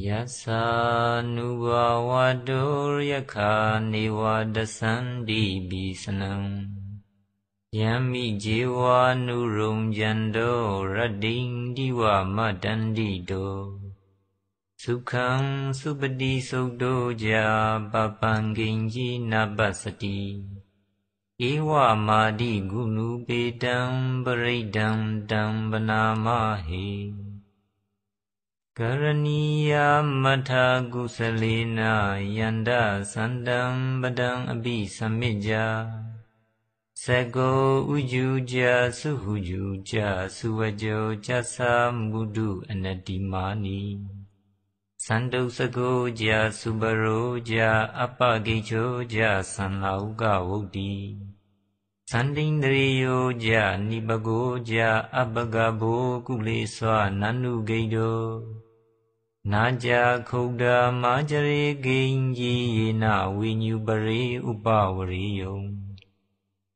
ယသာနုဘာဝတုယခာနေဝတသန္တိပိစနံယံမိဇေဝာနုရုံဇန္တောရတ္တိံဒီဝမတန္တိတောสุขังสุปฏิสุขโตจาปปังกิญจีนาปัสสติเอวามาติกุนุเปตังปริตังตังปนามาหิကရဏီယမထာကုသလေနာယန္တသန္တံပဒံအပိသမိကြသကောဥจุจာစုဟုจุจာစုဝကြောจသာမုဒုအနတိမာနိသန္တုသကောจာစုပရောจာအပဂိချောจာသံလောကဝုတ်တိသန္တိန္ဒရိယောကြနိပကောကြအပကဘောကုလေစွာနန္နုဂိတောနာကြခုဒ္ဓမာจရေဂိဉ္ကြီးယေနဝိညုပရိဥပဝရိယံ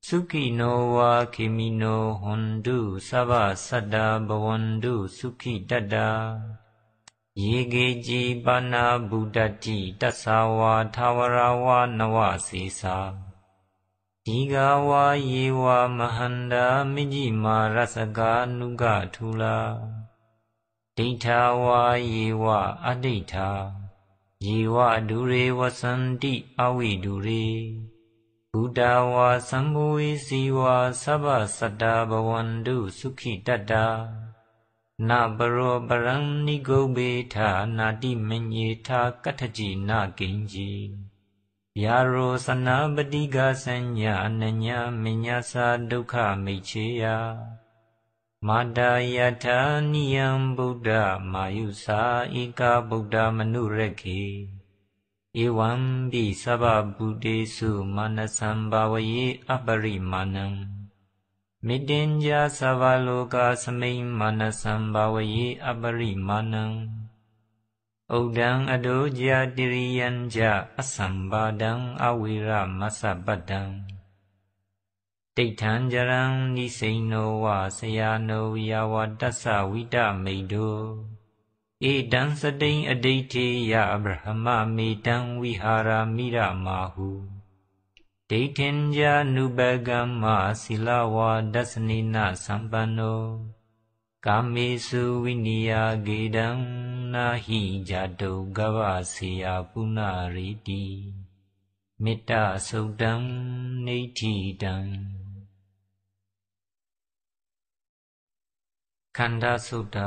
สุขิโนวาคิมิโนหุนตุสัพพสัตตาบวันตุสุขิตัตตาเยเกจีปานาบุตติตัสสาวาทาวราวานวสีสาဒီကဝါယေဝမဟန္တာမိကြီးမာရစကာနုကထူလာဒိဋ္ဌာဝါယေဝအဒိဋ္ဌာယေဝဒူရေဝစန္တိအဝိဒူရေဘုဒ္ဓဝါသံဃဝေစီဝါသဗ္ဗစတ္တဘဝန္တုสุခိတတ္တာနဘရောပရံနိဂုဘေဌာနာတိမညေထာကထจิနာကိဉ္စီယာရောသနာပတိကစัญญာနညာမညာသာဒုက္ခမိတ်ချေယမာတာယထာနိယံဗုဒ္ဓမာယုစာဧကဗုဒ္ဓမနုရခေဧဝံပိသဗ္ဗဗုဒေစုမနစံဘာဝယေအပရိမာဏံမိတ္တင်္ကြသဗ္ဗလောကသမိန်မနစံဘာဝယေအပရိမာဏံဥဒံအတောကြတိရိယံကြအစံပါဒံအဝိရမသပတံတိဋ္ဌံကြရံနိစိဏောဝဆရာနောယာဝတ္တသဝိတမိတုဧတံစတိံအဒိဋ္ဌိယအဗြဟမမိတံဝိဟာရာမိရမာဟုဒိဋ္ဌင်ဂျာနုပကမ္မသီလဝါဒသနိနသမ္ပန္နောကာမေစုဝိနိယဂေတံနာဟိဇတုကဗ္ဗစေယပုဏ္ဏရေတိမေတ္တာစုတ်တံနေဋ္ဌိတံခန္ဓာစုတ်တာ